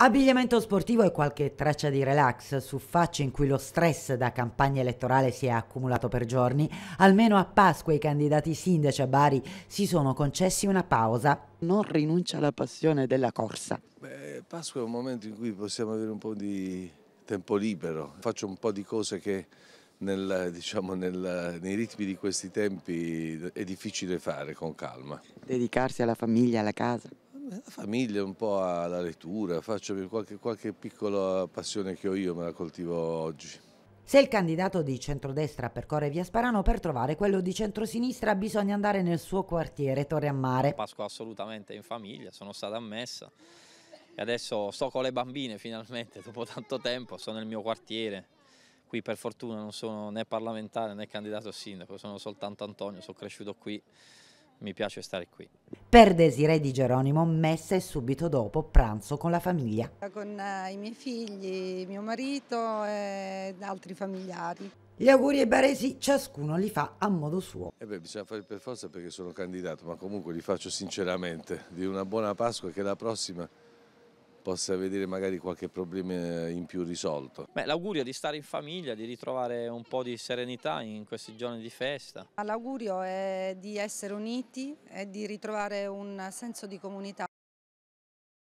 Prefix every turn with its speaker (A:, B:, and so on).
A: Abbigliamento sportivo e qualche traccia di relax su facce in cui lo stress da campagna elettorale si è accumulato per giorni, almeno a Pasqua i candidati sindaci a Bari si sono concessi una pausa. Non rinuncia alla passione della corsa.
B: Beh, Pasqua è un momento in cui possiamo avere un po' di tempo libero, faccio un po' di cose che nel, diciamo, nel, nei ritmi di questi tempi è difficile fare con calma.
A: Dedicarsi alla famiglia, alla casa. Eh, la
B: famiglia un po' alla lettura, faccio qualche, qualche piccola passione che ho io, me la coltivo oggi.
A: Se il candidato di centrodestra percorre via Sparano, per trovare quello di centrosinistra bisogna andare nel suo quartiere, Torre a Mare.
C: Pasqua assolutamente in famiglia, sono stata ammessa e adesso sto con le bambine finalmente, dopo tanto tempo, sono nel mio quartiere. Qui per fortuna non sono né parlamentare né candidato sindaco, sono soltanto Antonio, sono cresciuto qui mi piace stare qui.
A: Per Desiree Di Geronimo, messa è subito dopo pranzo con la famiglia.
D: Con eh, i miei figli, mio marito e altri familiari.
A: Gli auguri ai baresi ciascuno li fa a modo suo.
B: E eh beh, bisogna fare per forza perché sono candidato, ma comunque li faccio sinceramente. Di una buona Pasqua e che la prossima possa vedere magari qualche problema in più risolto. Beh,
C: l'augurio di stare in famiglia, di ritrovare un po' di serenità in questi giorni di festa.
D: L'augurio è di essere uniti e di ritrovare un senso di comunità.